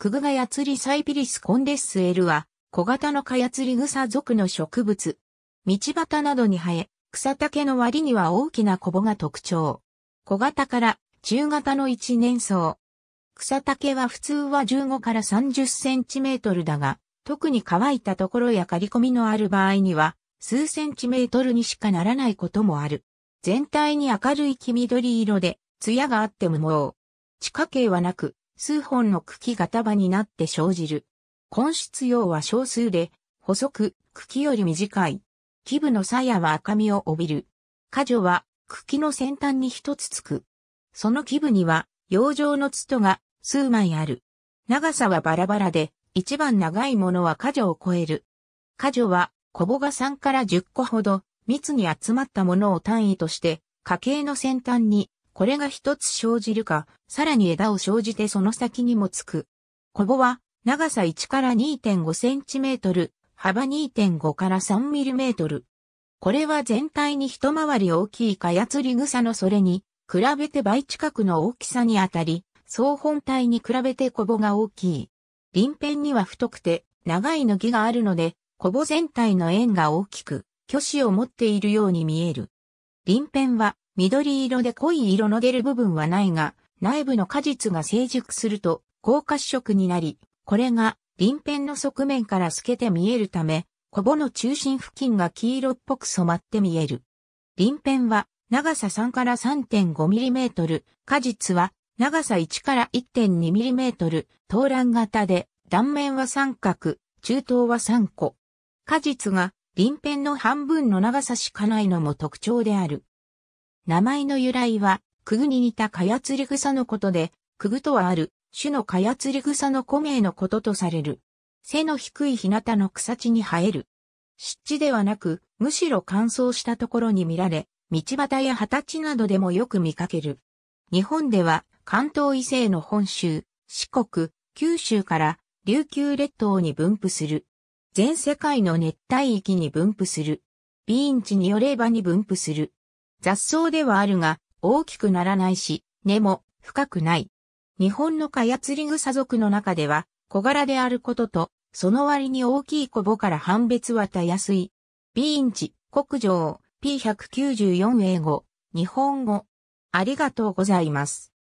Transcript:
クグガヤツリサイピリスコンデッスエルは、小型のカヤツリ草属の植物。道端などに生え、草丈の割には大きなコボが特徴。小型から中型の一年草。草丈は普通は15から30センチメートルだが、特に乾いたところや刈り込みのある場合には、数センチメートルにしかならないこともある。全体に明るい黄緑色で、艶があって無毛。地下茎はなく、数本の茎が束になって生じる。根質葉は少数で、細く、茎より短い。基部の鞘は赤みを帯びる。果樹は、茎の先端に一つつく。その基部には、葉状のツトが数枚ある。長さはバラバラで、一番長いものは果樹を超える。果樹は、小母が3から10個ほど、密に集まったものを単位として、家系の先端にこれが一つ生じるか、さらに枝を生じてその先にもつく。コボは、長さ1から2.5センチメートル、幅2.5から3ミリメートル。これは全体に一回り大きいカヤツリ草のそれに、比べて倍近くの大きさにあたり、総本体に比べてコボが大きい。輪辺には太くて、長いの木があるので、コボ全体の円が大きく、巨子を持っているように見える。輪辺は、緑色で濃い色の出る部分はないが、内部の果実が成熟すると、高褐色になり、これが、鱗片の側面から透けて見えるため、コボの中心付近が黄色っぽく染まって見える。鱗片は、長さ3から 3.5mm、果実は、長さ1から 1.2mm、投卵型で、断面は三角、中等は3個。果実が、鱗片の半分の長さしかないのも特徴である。名前の由来は、クグに似たカヤツリ草のことで、クグとはある、種のカヤツリ草の古名のこととされる。背の低い日向の草地に生える。湿地ではなく、むしろ乾燥したところに見られ、道端や畑地などでもよく見かける。日本では、関東以西の本州、四国、九州から琉球列島に分布する。全世界の熱帯域に分布する。ビーンチによればに分布する。雑草ではあるが、大きくならないし、根も深くない。日本のカヤツリグサ族の中では、小柄であることと、その割に大きいコボから判別はたやすい。ビーンチ、国上、P194 英語、日本語。ありがとうございます。